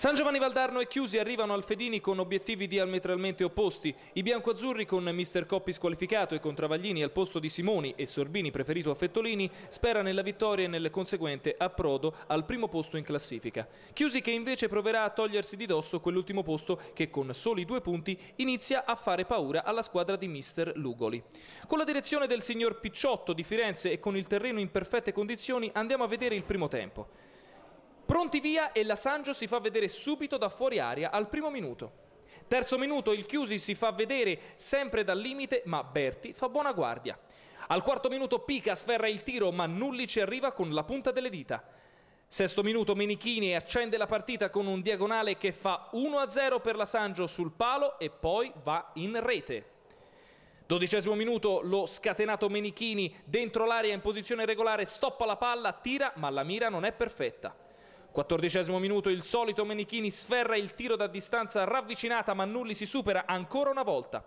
San Giovanni Valdarno e Chiusi arrivano al Fedini con obiettivi diametralmente opposti. I biancoazzurri con Mister Coppi squalificato e con Travaglini al posto di Simoni e Sorbini preferito a Fettolini spera nella vittoria e nel conseguente approdo al primo posto in classifica. Chiusi che invece proverà a togliersi di dosso quell'ultimo posto che con soli due punti inizia a fare paura alla squadra di Mister Lugoli. Con la direzione del signor Picciotto di Firenze e con il terreno in perfette condizioni andiamo a vedere il primo tempo. Pronti via e la si fa vedere subito da fuori aria al primo minuto. Terzo minuto il Chiusi si fa vedere sempre dal limite ma Berti fa buona guardia. Al quarto minuto Pica sferra il tiro ma Nulli ci arriva con la punta delle dita. Sesto minuto Menichini accende la partita con un diagonale che fa 1-0 per la sul palo e poi va in rete. Dodicesimo minuto lo scatenato Menichini dentro l'area in posizione regolare stoppa la palla, tira ma la mira non è perfetta. 14 minuto il solito Menichini sferra il tiro da distanza ravvicinata ma Nulli si supera ancora una volta.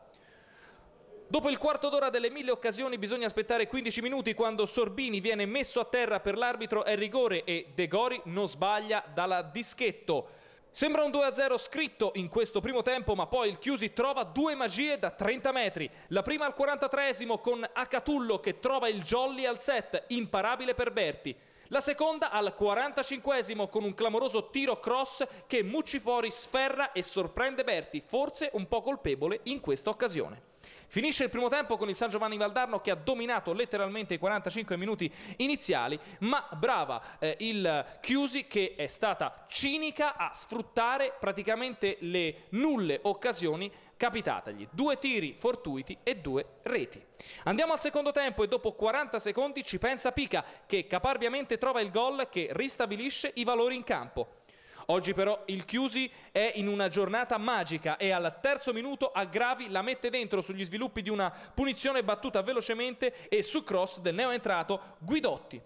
Dopo il quarto d'ora delle mille occasioni bisogna aspettare 15 minuti quando Sorbini viene messo a terra per l'arbitro è rigore e De Gori non sbaglia dalla dischetto. Sembra un 2-0 scritto in questo primo tempo, ma poi il Chiusi trova due magie da 30 metri. La prima al 43esimo con Acatullo che trova il jolly al set, imparabile per Berti. La seconda al 45esimo con un clamoroso tiro cross che Muccifori sferra e sorprende Berti, forse un po' colpevole in questa occasione. Finisce il primo tempo con il San Giovanni Valdarno che ha dominato letteralmente i 45 minuti iniziali, ma brava eh, il Chiusi che è stata cinica a sfruttare praticamente le nulle occasioni capitategli. Due tiri fortuiti e due reti. Andiamo al secondo tempo e dopo 40 secondi ci pensa Pica che caparbiamente trova il gol che ristabilisce i valori in campo. Oggi però il Chiusi è in una giornata magica e al terzo minuto Aggravi la mette dentro sugli sviluppi di una punizione battuta velocemente e su cross del neoentrato Guidotti.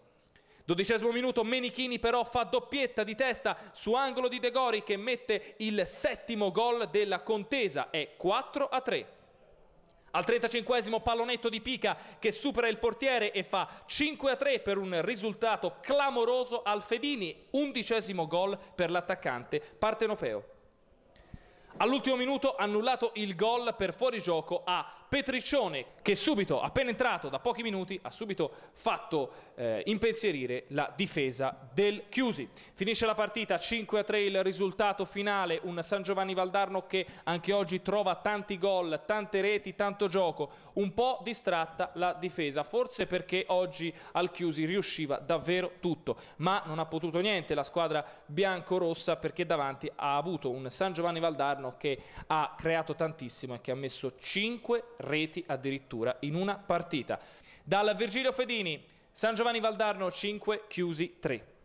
Dodicesimo minuto Menichini però fa doppietta di testa su angolo di De Gori che mette il settimo gol della contesa, è 4 a 3. Al 35 pallonetto di Pica che supera il portiere e fa 5 a 3 per un risultato clamoroso al Fedini, undicesimo gol per l'attaccante partenopeo. All'ultimo minuto annullato il gol per fuorigioco a Petriccione che subito, appena entrato da pochi minuti, ha subito fatto eh, impensierire la difesa del Chiusi. Finisce la partita 5 3 il risultato finale, un San Giovanni Valdarno che anche oggi trova tanti gol, tante reti, tanto gioco, un po' distratta la difesa, forse perché oggi al Chiusi riusciva davvero tutto, ma non ha potuto niente la squadra bianco-rossa perché davanti ha avuto un San Giovanni Valdarno che ha creato tantissimo e che ha messo 5 reti addirittura in una partita. Dalla Virgilio Fedini, San Giovanni Valdarno 5, chiusi 3.